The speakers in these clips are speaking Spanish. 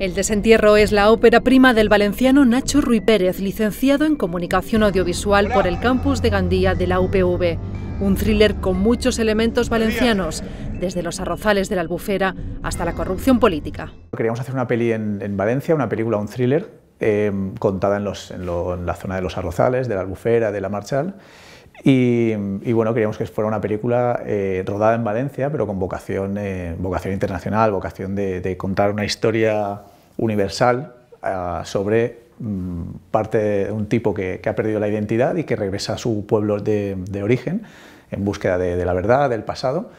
El desentierro es la ópera prima del valenciano Nacho Rui Pérez, licenciado en Comunicación Audiovisual por el campus de Gandía de la UPV. Un thriller con muchos elementos valencianos, desde los arrozales de la albufera hasta la corrupción política. Queríamos hacer una peli en, Valencia, una película, un thriller, em, contada en, la zona de los arrozales, de la albufera, de la marchal. Y, bueno, queríamos que fuera una película eh, rodada en Valencia, pero con vocación, eh, internacional, vocación de contar una historia universal ah, sobre mm, parte de un tipo que, ha perdido la identidad y que regresa a su pueblo de, origen en búsqueda de, la verdad, del pasado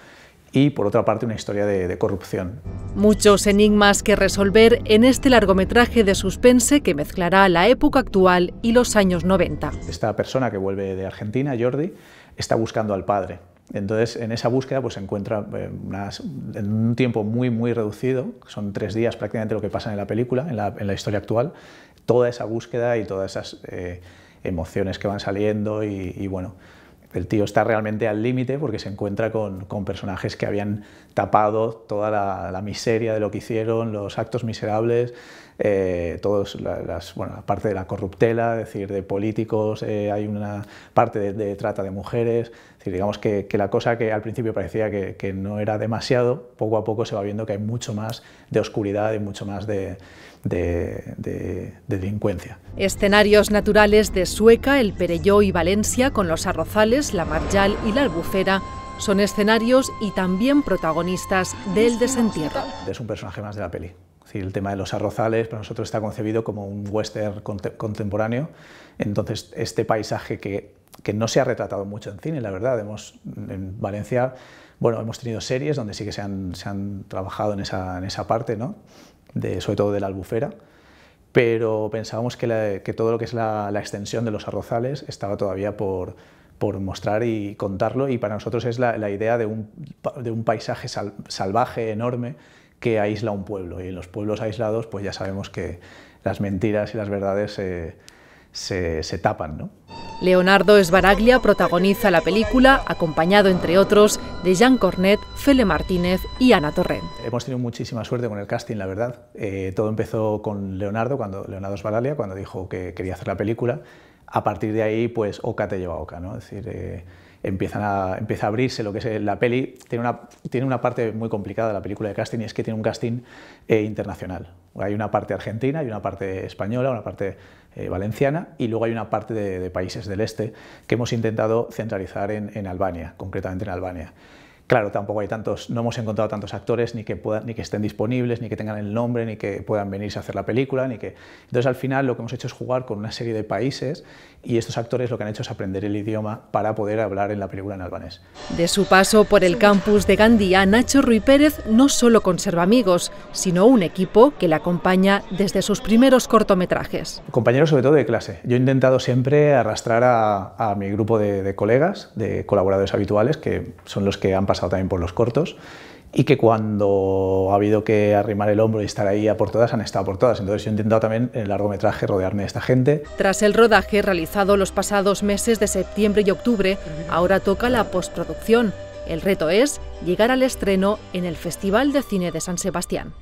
y por otra parte una historia de, de, corrupción. Muchos enigmas que resolver en este largometraje de suspense que mezclará la época actual y los años 90. Esta persona que vuelve de Argentina, Jordi, está buscando al padre entonces, en esa búsqueda pues, se encuentra eh, en un tiempo muy, muy reducido, son tres días prácticamente lo que pasa en la película, en la, historia actual, toda esa búsqueda y todas esas eh, emociones que van saliendo y, bueno, el tío está realmente al límite porque se encuentra con, personajes que habían tapado toda la miseria de lo que hicieron, los actos miserables, eh, todos la, las, parte de la corruptela, decir, de políticos, eh, hay una parte de, trata de mujeres, es decir, digamos que, la cosa que al principio parecía que, no era demasiado, poco a poco se va viendo que hay mucho más de oscuridad y mucho más de, de delincuencia. Escenarios naturales de Sueca, el Perelló y Valencia, con los arrozales, la Marjal y la Albufera, son escenarios y también protagonistas del desentierro. Es un personaje más de la peli el tema de los arrozales para nosotros está concebido como un western contemporáneo. Entonces, este paisaje que, no se ha retratado mucho en cine, la verdad, hemos, en Valencia, bueno, hemos tenido series donde sí que se han, trabajado en esa, parte, ¿no? de, sobre todo de la albufera, pero pensábamos que, todo lo que es la, extensión de los arrozales estaba todavía por, mostrar y contarlo, y para nosotros es la, idea de un, paisaje salvaje enorme que aísla un pueblo. Y en los pueblos aislados, pues ya sabemos que las mentiras y las verdades se, eh, se, se tapan. ¿no? Leonardo Esbaraglia protagoniza la película, acompañado entre otros de Jean Cornet, Fele Martínez y Ana Torrent. Hemos tenido muchísima suerte con el casting, la verdad. Eh, todo empezó con Leonardo, cuando, Leonardo Esbaraglia, cuando dijo que quería hacer la película a partir de ahí, pues oca te lleva a oca, ¿no? decir, eh, empiezan a, empieza a abrirse lo que es eh, la peli. Tiene una, tiene una parte muy complicada de la película de casting y es que tiene un casting eh, internacional. Hay una parte argentina, hay una parte española, una parte valenciana y luego hay una parte de, países del este que hemos intentado centralizar en, en Albania, concretamente en Albania. Claro, tampoco hay tantos, no hemos encontrado tantos actores ni que, puedan, ni que estén disponibles, ni que tengan el nombre, ni que puedan venirse a hacer la película, ni que... Entonces al final lo que hemos hecho es jugar con una serie de países y estos actores lo que han hecho es aprender el idioma para poder hablar en la película en albanés. De su paso por el campus de Gandía, Nacho Ruiz Pérez no solo conserva amigos, sino un equipo que le acompaña desde sus primeros cortometrajes. Compañeros sobre todo de clase. Yo he intentado siempre arrastrar a, mi grupo de, de colegas, de colaboradores habituales, que son los que han pasado también por los cortos, y que cuando ha habido que arrimar el hombro y estar ahí a por todas, han estado por todas. Entonces yo he intentado también en el largometraje rodearme de esta gente. Tras el rodaje realizado los pasados meses de septiembre y octubre, ahora toca la postproducción. El reto es llegar al estreno en el Festival de Cine de San Sebastián.